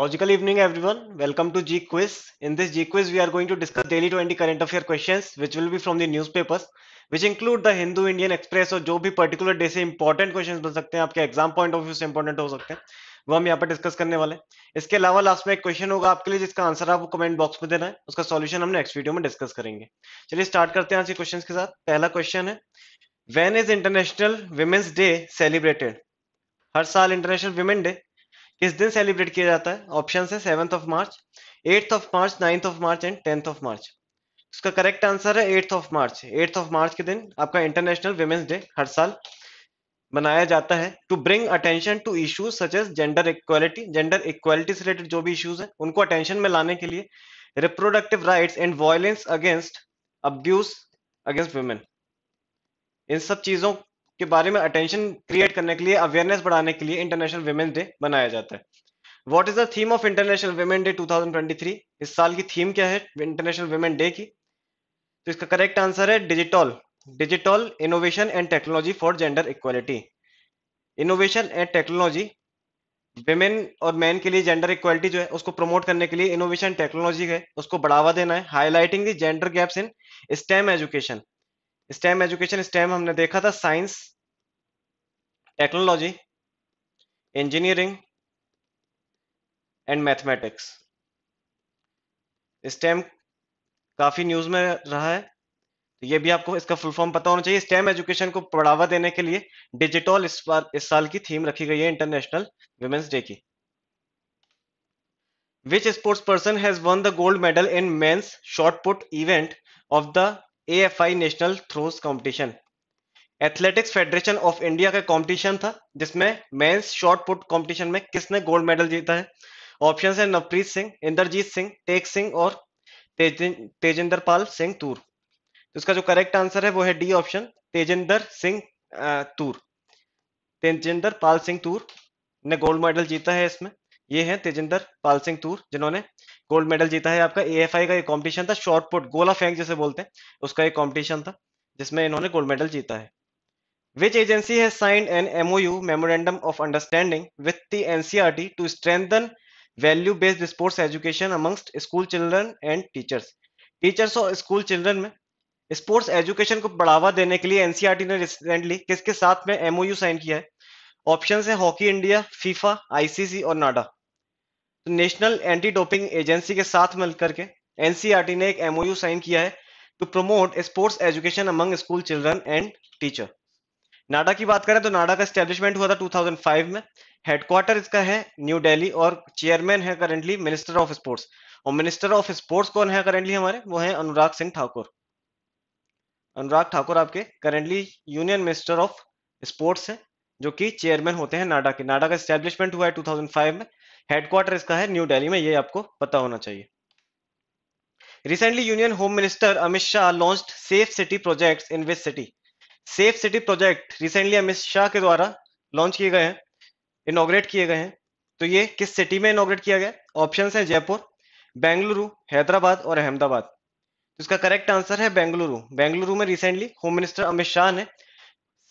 Logical evening, everyone. Welcome to G Quiz. In this G Quiz, we are going to discuss daily 20 current affair questions, which will be from the newspapers, which include the Hindu, Indian Express or jo bhi particular day se important questions ban sakte hain aapke exam point of view se important ho sakte hain wo hum yahan pe discuss karne wale हैं इसके अलावा last में एक question होगा आपके लिए जिसका answer आपको कमेंट बॉक्स में देना है उसका सॉल्यूशन हम नेक्स्ट वीडियो में डिस्कस करेंगे चलिए स्टार्ट करते हैं आज के क्वेश्चन के साथ पहला क्वेश्चन है when is international women's day celebrated हर साल इंटरनेशनल वीमेन डे किस दिन सेलिब्रेट किया जाता है ऑप्शन है seventh of March eighth of March ninth of March and tenth of March उसका करेक्ट आंसर है eighth of March eighth of March के दिन आपका इंटरनेशनल वेमेंस डे हर साल बनाया जाता है to bring attention to issues such as gender equality gender equality से रिलेटेड जो भी इश्यूज है उनको अटेंशन में लाने के लिए reproductive rights and violence against abuse against women इन सब चीजों के बारे में अटेंशन क्रिएट करने के लिए अवेयरनेस बढ़ाने के लिए इंटरनेशनल वेमेन्स डे मनाया जाता है what is the theme of international women day 2023 इस साल की थीम क्या है इंटरनेशनल वेमेन डे की तो इसका करेक्ट आंसर है digital digital innovation and technology for gender equality innovation and technology women और मैन के लिए जेंडर इक्वालिटी जो है उसको प्रमोट करने के लिए इनोवेशन टेक्नोलॉजी है उसको बढ़ावा देना है highlighting the gender gaps in STEM education STEM education STEM हमने देखा था science technology engineering and mathematics STEM काफी न्यूज में रहा है तो ये भी आपको इसका फुल फॉर्म पता होना चाहिए स्टेम एजुकेशन को बढ़ावा देने के लिए डिजिटल इस बार इस साल की थीम रखी गई है इंटरनेशनल वुमेन्स डे की which sports person has won the gold medal in men's shot put event of the A F I national throws competition athletics federation of India का कॉम्पिटिशन था जिसमें मेन्स शॉर्ट पुट कॉम्पिटिशन में किसने gold medal जीता है option है नवप्रीत सिंह इंद्रजीत सिंह टेक सिंह और तेजेंद्र पाल सिंह तूर इसका जो करेक्ट आंसर है वो है डी ऑप्शन तेजेंद्र सिंह तूर तेजेंद्र पाल सिंह तूर ने गोल्ड मेडल जीता है इसमें ये हैं तेजिंदर पाल सिंह तूर जिन्होंने गोल्ड मेडल जीता है आपका ए का एक कॉम्पिटिशन था शॉर्ट पुट गोला फेंक जैसे बोलते हैं उसका एक कॉम्पिटिशन था जिसमें इन्होंने गोल्ड मेडल जीता है Which agency has signed an MOU (Memorandum of Understanding) with the NCRT e to strengthen value-based sports education amongst school children and teachers? Teachers और स्कूल चिल्ड्रन में स्पोर्ट्स एजुकेशन को बढ़ावा देने के लिए एनसीआरटी e ने रिसेंटली किसके साथ में एमओयू साइन किया है ऑप्शन है हॉकी इंडिया फीफा आईसीसी और नाडा तो नेशनल एंटी डोपिंग एजेंसी के साथ मिलकर के एनसीईआरटी ने एक एमओयू साइन किया है to promote sports education among school children and teacher NADA की बात करें तो नाडा का स्टेब्लिशमेंट हुआ था 2005 में हेडक्वार्टर इसका है न्यू दिल्ली और चेयरमैन है करेंटली मिनिस्टर ऑफ स्पोर्ट्स और मिनिस्टर ऑफ स्पोर्ट्स कौन है करेंटली हमारे वो है अनुराग सिंह ठाकुर अनुराग ठाकुर आपके currently union minister of sports है जो कि चेयरमैन होते हैं नाडा के नाडा का स्टेब्लिशमेंट हुआ है 2005 में हेडक्वार्टर इसका है न्यू दिल्ली में ये आपको पता होना चाहिए recently union home minister Amit Shah launch safe city project in which city safe city project recently Amit Shah के द्वारा लॉन्च किए गए हैं इनोग्रेट किए गए हैं तो ये किस सिटी में इनोग्रेट किया गया ऑप्शन तो है जयपुर बेंगलुरु हैदराबाद और अहमदाबाद इसका करेक्ट आंसर है बेंगलुरु बेंगलुरु में recently home minister Amit Shah ने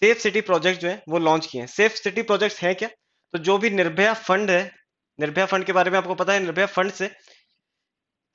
सेफ सिटी प्रोजेक्ट जो है वो लॉन्च किए हैं सेफ सिटी प्रोजेक्ट है क्या तो जो भी निर्भया फंड है निर्भया फंड के बारे में आपको पता है निर्भया फंड से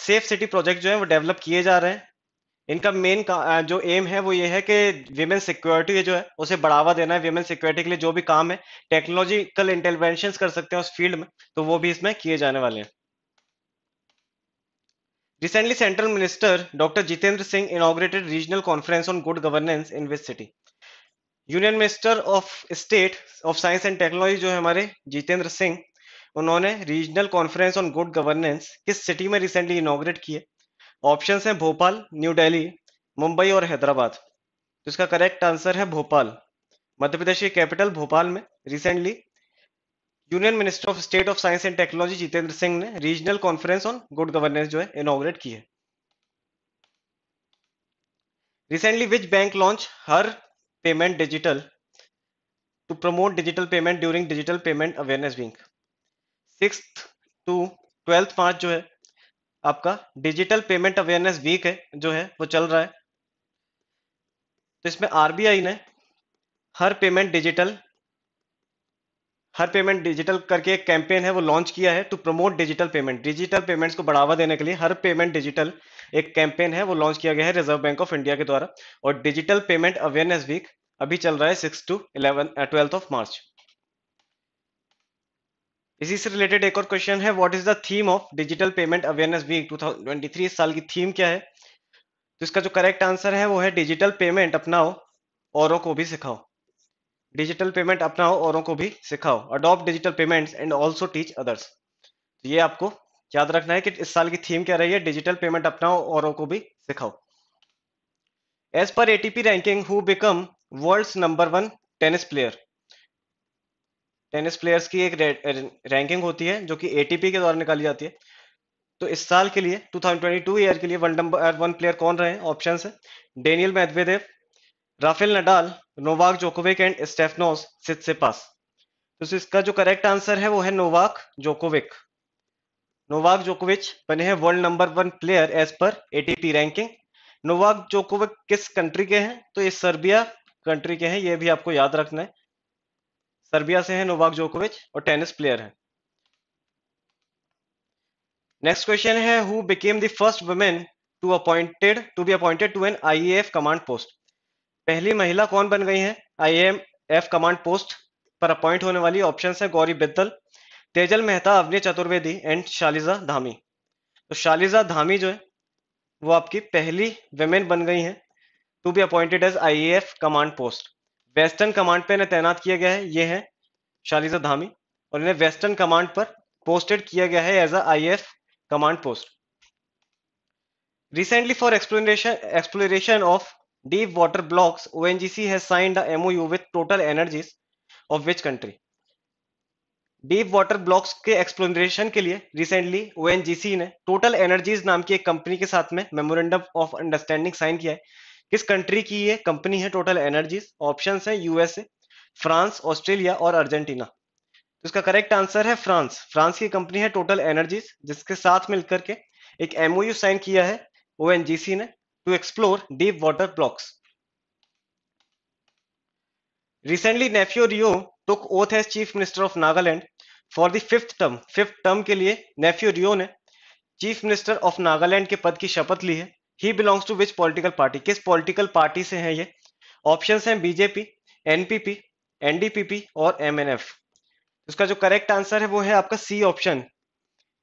सेफ सिटी प्रोजेक्ट जो है वो डेवलप किए जा रहे हैं इनका मेन जो एम है वो ये है कि विमेन सिक्योरिटी जो है उसे बढ़ावा देना है विमेन सिक्योरिटी के लिए जो भी काम है टेक्नोलॉजिकल इंटरवेंशन कर सकते हैं उस फील्ड में तो वो भी इसमें किए जाने वाले हैं recently central minister doctor Jitendra Singh inaugurated regional conference on good governance in which city union minister of state of science and technology जो है हमारे जितेंद्र सिंह उन्होंने regional conference on good governance किस सिटी में रिसेंटली इनोग्रेट किए ऑप्शंस हैं भोपाल न्यू दिल्ली मुंबई और हैदराबाद तो इसका करेक्ट आंसर है भोपाल मध्य प्रदेश के कैपिटल भोपाल में recently union minister of state of science and technology Jitendra Singh ने regional conference on good governance जो है इनोग्रेट की है रिसेंटली विच बैंक लॉन्च हर payment digital to promote digital payment during digital payment awareness week six to twelfth पांच जो है आपका डिजिटल पेमेंट अवेयरनेस वीक है जो है वो चल रहा है तो इसमें आरबीआई ने हर पेमेंट डिजिटल हर पेमेंट डिजिटल करके एक कैंपेन है वो लॉन्च किया है to promote digital payment digital payments को बढ़ावा देने के लिए हर पेमेंट डिजिटल एक कैंपेन है वो लॉन्च किया गया है रिजर्व बैंक ऑफ इंडिया के द्वारा और डिजिटल पेमेंट अवेयरनेस वीक अभी चल रहा है six to eleven twelfth of March इसी से रिलेटेड एक और क्वेश्चन है what is the theme of digital payment awareness week 2023 इस साल की थीम क्या है तो इसका जो करेक्ट आंसर है वो है डिजिटल पेमेंट अपनाओ औरों को भी सिखाओ डिजिटल पेमेंट अपनाओ औरों को भी सिखाओ adopt digital payments and also teach others ये आपको याद रखना है कि इस साल की थीम क्या रही है डिजिटल पेमेंट अपनाओ औरों को भी सिखाओ as per ATP ranking who become world number one tennis player tennis players की एक रैंकिंग होती है जो कि एटीपी के द्वारा निकाली जाती है तो इस साल के लिए 2022 ईयर के लिए वर्ल्ड नंबर वन प्लेयर कौन रहे ऑप्शन है Daniil Medvedev Rafael Nadal Novak Djokovic and Stefanos पास तो इसका जो करेक्ट आंसर है वो है नोवाक जोकोविक नोवाक जोकोविच बने हैं world number one player as per ATP ranking Novak Djokovic किस कंट्री के हैं तो ये सर्बिया कंट्री के हैं ये भी आपको याद रखना है सर्बिया से है नोवाक जोकोविच और टेनिस प्लेयर है नेक्स्ट क्वेश्चन है who became the first women to appointed to be appointed to an IAF command post पहली महिला कौन बन गई है आईएएफ कमांड पोस्ट पर अपॉइंट होने वाली ऑप्शन है गौरी बिद्दल तेजल मेहता अवनी चतुर्वेदी एंड शालिजा धामी तो शालिजा धामी जो है वो आपकी पहली वेमेन बन गई हैं to be appointed as F command post western command पे इन्हें तैनात किया गया है ये है शालिजा धामी और इन्हें वेस्टर्न कमांड पर पोस्टेड किया गया है as a I command post recently for exploration exploration of deep water blocks O N G C has signed MOU with total Energies of which country deep water blocks के exploration के लिए recently ओ N G सी ने total energies नाम की एक company के साथ में मेमोरेंडम ऑफ अंडरस्टैंडिंग साइन किया है किस कंट्री की ये कंपनी है टोटल एनर्जीज ऑप्शन है यूएसए फ्रांस ऑस्ट्रेलिया और अर्जेंटीना तो इसका करेक्ट आंसर है फ्रांस फ्रांस की कंपनी है टोटल एनर्जीज जिसके साथ मिलकर के एक एमओयू साइन किया है ओ ने to explore deep water blocks recently Neiphiu Rio took oath as chief minister of Nagaland for the fifth fifth term fifth term के लिए नेफ्यो रियो ने चीफ मिनिस्टर ऑफ नागालैंड के पद की शपथ ली है he belongs to which political party किस पॉलिटिकल पार्टी से है ये ऑप्शन है बीजेपी एनपीपी एनडीपीपी और एफ उसका जो करेक्ट आंसर है वो है आपका C option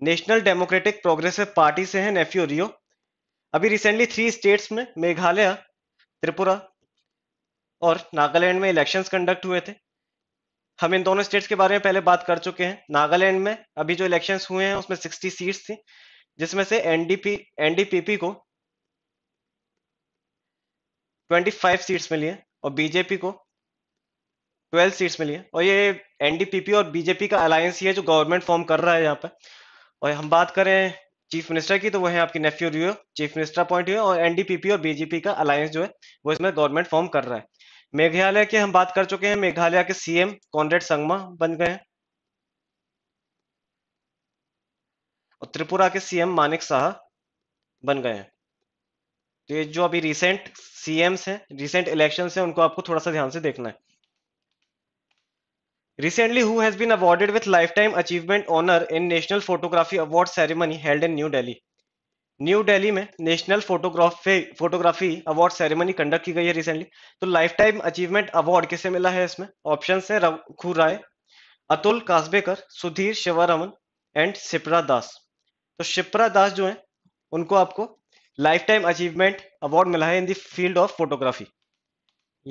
national democratic progressive party से है नेफ्यो रियो अभी रिसेंटली थ्री स्टेट्स में मेघालय त्रिपुरा और नागालैंड में इलेक्शंस कंडक्ट हुए थे हम इन दोनों स्टेट्स के बारे में पहले बात कर चुके हैं नागालैंड में अभी जो इलेक्शंस हुए हैं उसमें 60 सीट्स थी जिसमें से एनडीपी एनडीपीपी को 25 सीट्स मिली है और बीजेपी को 12 सीट्स मिली है और ये एनडीपीपी और बीजेपी का अलायंस ही है जो गवर्नमेंट फॉर्म कर रहा है यहाँ पर और हम बात करें चीफ मिनिस्टर की तो वो है आपकी Neiphiu Rio chief minister appoint हुए और एनडीपीपी और बीजेपी का अलायंस जो है वो इसमें गवर्नमेंट फॉर्म कर रहा है मेघालय की हम बात कर चुके हैं मेघालय के सीएम कॉन्ड्रेड संगमा बन गए हैं और त्रिपुरा के सीएम मानिक शाह बन गए हैं तो ये जो अभी रिसेंट सीएम्स हैं रिसेंट इलेक्शन हैं उनको आपको थोड़ा सा ध्यान से देखना है Recently, who has been awarded with Lifetime Achievement Honor in National Photography Award Ceremony held in New Delhi? New Delhi में national photography photography award ceremony conduct की गई है रिसेंटली तो लाइफ टाइम अचीवमेंट अवार्ड किसे मिला है इसमें ऑप्शन है रघु राय अतुल कासबेकर सुधीर शिवरमन एंड शिप्रा दास तो शिप्रा दास जो है उनको आपको लाइफ टाइम अचीवमेंट अवार्ड मिला है in the field of photography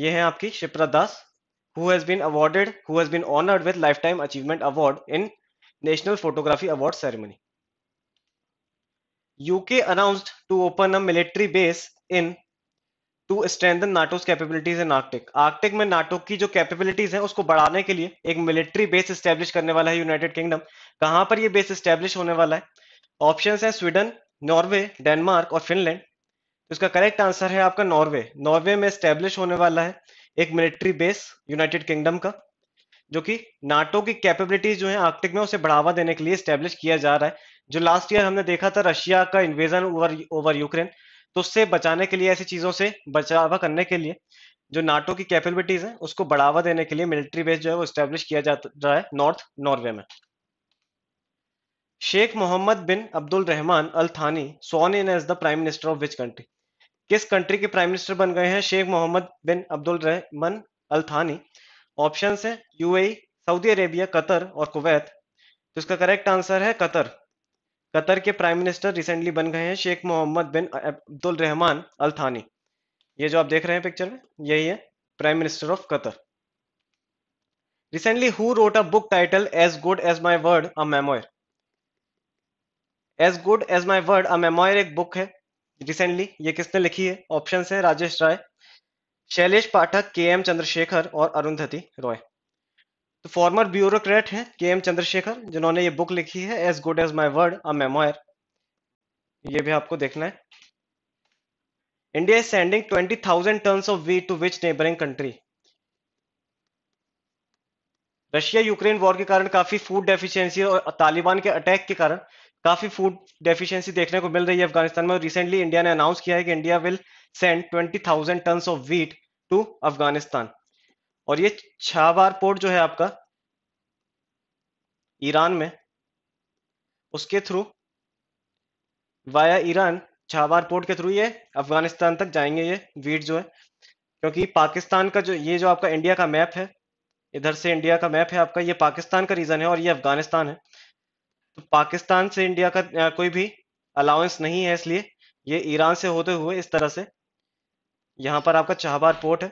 ये है आपकी Shipra Das who's been awarded who's been honoured with lifetime achievement award in national photography award ceremony UK announced to open a military base in to strengthen NATO capabilities in Arctic Arctic में NATO की जो capabilities है उसको बढ़ाने के लिए एक military base establish करने वाला है यूनाइटेड किंगडम कहां पर यह बेस स्टैब्लिश होने वाला है ऑप्शन है स्वीडन नॉर्वे डेनमार्क और फिनलैंड तो इसका करेक्ट आंसर है आपका नॉर्वे नॉर्वे में स्टेब्लिश होने वाला है एक मिलिट्री बेस यूनाइटेड किंगडम का जो कि नाटो की कैपेबिलिटीज जो है आर्कटिक में उसे बढ़ावा देने के लिए स्टेब्लिश किया जा रहा है जो लास्ट ईयर हमने देखा था रशिया का इन्वेजन ओवर ओवर यूक्रेन तो उससे बचाने के लिए ऐसी चीजों से बचावा करने के लिए जो नाटो की कैपेबिलिटीज है उसको बढ़ावा देने के लिए मिलिट्री बेस जो है वो स्टेब्लिश किया जा रहा है नॉर्थ नॉर्वे में शेख मोहम्मद बिन Abdul Rahman Al Thani sworn in as the prime minister of which country किस कंट्री के प्राइम मिनिस्टर बन गए हैं शेख मोहम्मद बिन Abdul Rahman Al Thani option है यूएई सऊदी अरेबिया कतर और कुवैत तो इसका करेक्ट आंसर है कतर कतर के प्राइम मिनिस्टर रिसेंटली बन गए हैं शेख मोहम्मद बिन अब्दुल रहमान अल थानी ये जो आप देख रहे हैं पिक्चर में यही है prime minister of Qatar recently who wrote a book title as good as my word a memoir as good as my word a memoir एक बुक है रिसेंटली ये किसने लिखी है ऑप्शन है राजेश राय शैलेश पाठक के एम चंद्रशेखर और अरुंधति रॉय तो फॉर्मर ब्यूरोक्रेट है के एम चंद्रशेखर जिन्होंने ये बुक लिखी है as good as my word a memoir ये भी आपको देखना है India is sending twenty thousand tonnes of wheat to which neighbouring country Russia Ukraine war के कारण काफी फूड डेफिशिएंसी और तालिबान के अटैक के कारण काफी फूड डेफिशिएंसी देखने को मिल रही है अफगानिस्तान में रिसेंटली इंडिया ने अनाउंस किया है कि India will send 20,000 tonne of wheat to Afghanistan और ये छावार पोर्ट जो है आपका ईरान में उसके through via Iran Chabahar port के थ्रू ये अफगानिस्तान तक जाएंगे ये वीट जो है क्योंकि पाकिस्तान का जो ये जो आपका इंडिया का मैप है इधर से इंडिया का मैप है आपका ये पाकिस्तान का रीजन है और ये अफगानिस्तान है तो पाकिस्तान से इंडिया का कोई भी अलाउंस नहीं है इसलिए ये ईरान से होते हुए इस तरह से यहाँ पर आपका चाहबार पोर्ट है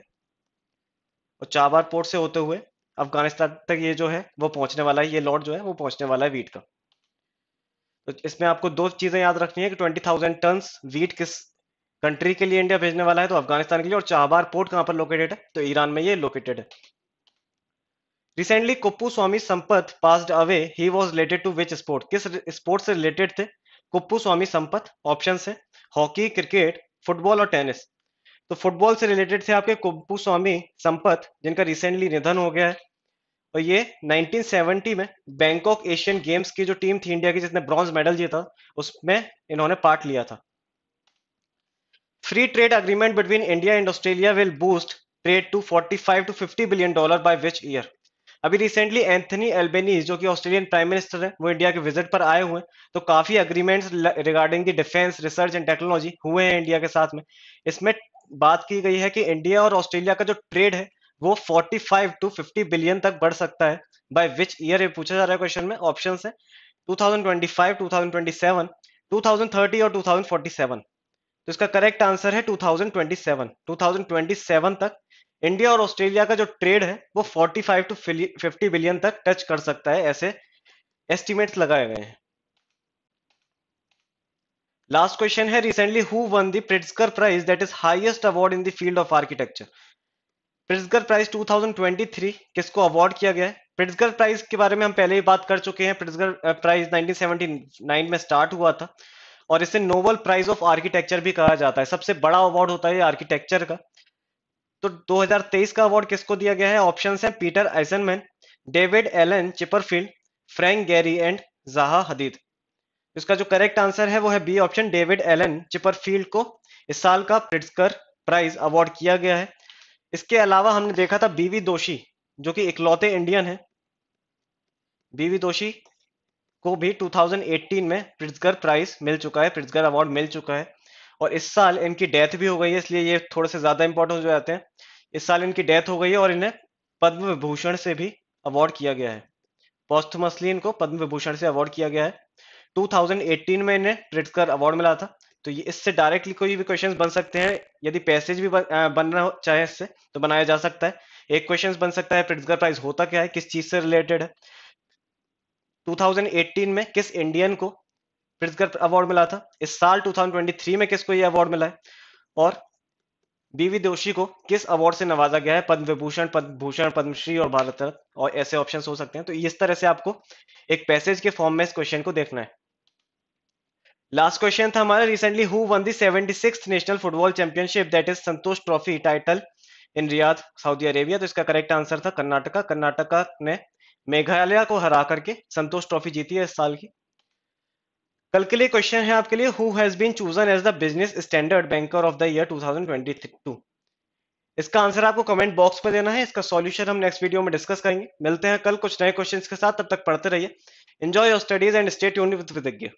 और चाहबार पोर्ट से होते हुए अफगानिस्तान तक ये जो है वो पहुंचने वाला है ये लॉट जो है वो पहुंचने वाला है वीट का तो इसमें आपको दो चीजें याद रखनी है कि ट्वेंटी थाउजेंड टन वीट किस कंट्री के लिए इंडिया भेजने वाला है तो अफगानिस्तान के लिए और चाहबार पोर्ट कहाँ पर लोकेटेड है तो ईरान में ये लोकेटेड है recently Kuppuswamy Sampath passed away he was related to which sport किस स्पोर्ट से रिलेटेड थे कुप्पू स्वामी संपत ऑप्शन है हॉकी क्रिकेट फुटबॉल और टेनिस तो फुटबॉल से रिलेटेड थे आपके कुप्पू स्वामी संपत जिनका रिसेंटली निधन हो गया है और ये 1970 में बैंकॉक एशियन गेम्स की जो टीम थी इंडिया की जिसने ब्रॉन्ज मेडल जीता उसमें इन्होंने पार्ट लिया था free trade agreement between India and Australia will boost trade to 45 to 50 billion dollar by which year अभी रिसेंटली एंथनी एल्बेनी जो कि ऑस्ट्रेलियन प्राइम मिनिस्टर हैं वो इंडिया के विजिट पर आए हुए हैं तो काफी agreements regarding the defence research and technology हुए हैं इंडिया के साथ में इसमें बात की गई है कि इंडिया और ऑस्ट्रेलिया का जो ट्रेड है वो 45 टू 50 बिलियन तक बढ़ सकता है बाय विच ईयर ये पूछा जा रहा है क्वेश्चन में ऑप्शन है टू थाउजेंड और टू तो इसका करेक्ट आंसर है टू ट्वेंटी सेवन तक इंडिया और ऑस्ट्रेलिया का जो ट्रेड है वो 45 टू 50 बिलियन तक टच कर सकता है ऐसे एस्टिमेट्स लगाए गए हैं लास्ट क्वेश्चन है recently who won the Pritzker prize that is highest award in the field of architecture Pritzker prize 2023 किसको अवार्ड किया गया है प्रिट्सकर प्राइज के बारे में हम पहले ही बात कर चुके हैं प्रिट्सकर प्राइज 1979 में स्टार्ट हुआ था और इसे नोबल प्राइज ऑफ आर्किटेक्चर भी कहा जाता है सबसे बड़ा अवार्ड होता है आर्किटेक्चर का तो 2023 का अवार्ड किसको दिया गया है ऑप्शन है Peter Eisenman David Alan Chipperfield Frank Gehry and Zaha Hadid इसका जो करेक्ट आंसर है वो है B option David Alan Chipperfield को इस साल का प्रिट्सकर प्राइज अवार्ड किया गया है इसके अलावा हमने देखा था बीवी दोषी जो कि इकलौते इंडियन है बीवी दोषी को भी 2018 में प्रिट्सगर प्राइज मिल चुका है प्रिट्सगर अवार्ड मिल चुका है और इस साल इनकी डेथ भी हो गई है इसलिए ये थोड़े से ज्यादा इंपॉर्टेंस हो जाते हैं इस साल इनकी डेथ हो गई है और इन्हें पद्म विभूषण से भी अवार्ड किया गया है पोस्थमसली इनको पद्म विभूषण से अवार्ड किया गया है 2018 में इन्हें प्रिटकर अवार्ड मिला था तो ये इससे डायरेक्टली कोई भी क्वेश्चंस बन सकते हैं यदि पैसेज भी बनना चाहे इससे तो बनाया जा सकता है एक क्वेश्चंस बन सकता है प्रिटकर प्राइज होता क्या है किस चीज से रिलेटेड है 2018 में किस इंडियन को प्रिट्सगर अवार्ड मिला था इस साल 2023 में किसको ये अवार्ड मिला है और बीवी दोषी को किस अवार्ड से नवाजा गया है पद्म विभूषण पद्म भूषण पद्मश्री और भारत रत्न और ऐसे ऑप्शन हो सकते हैं तो इस तरह से आपको एक पैसेज के फॉर्म में इस क्वेश्चन को देखना है लास्ट क्वेश्चन था हमारा recently who won the seventy six national football championship that is Santosh trophy title in Riyadh Saudi Arabia तो इसका करेक्ट आंसर था कर्नाटका कर्नाटका ने मेघालय को हरा करके संतोष ट्रॉफी जीती है इस साल की कल के लिए क्वेश्चन है आपके लिए who has been chosen as the Business Standard banker of the year 2022 इसका आंसर आपको कमेंट बॉक्स में देना है इसका सॉल्यूशन हम नेक्स्ट वीडियो में डिस्कस करेंगे मिलते हैं कल कुछ नए क्वेश्चंस के साथ तब तक पढ़ते रहिए enjoy your studies and stay tuned with विदज्ञ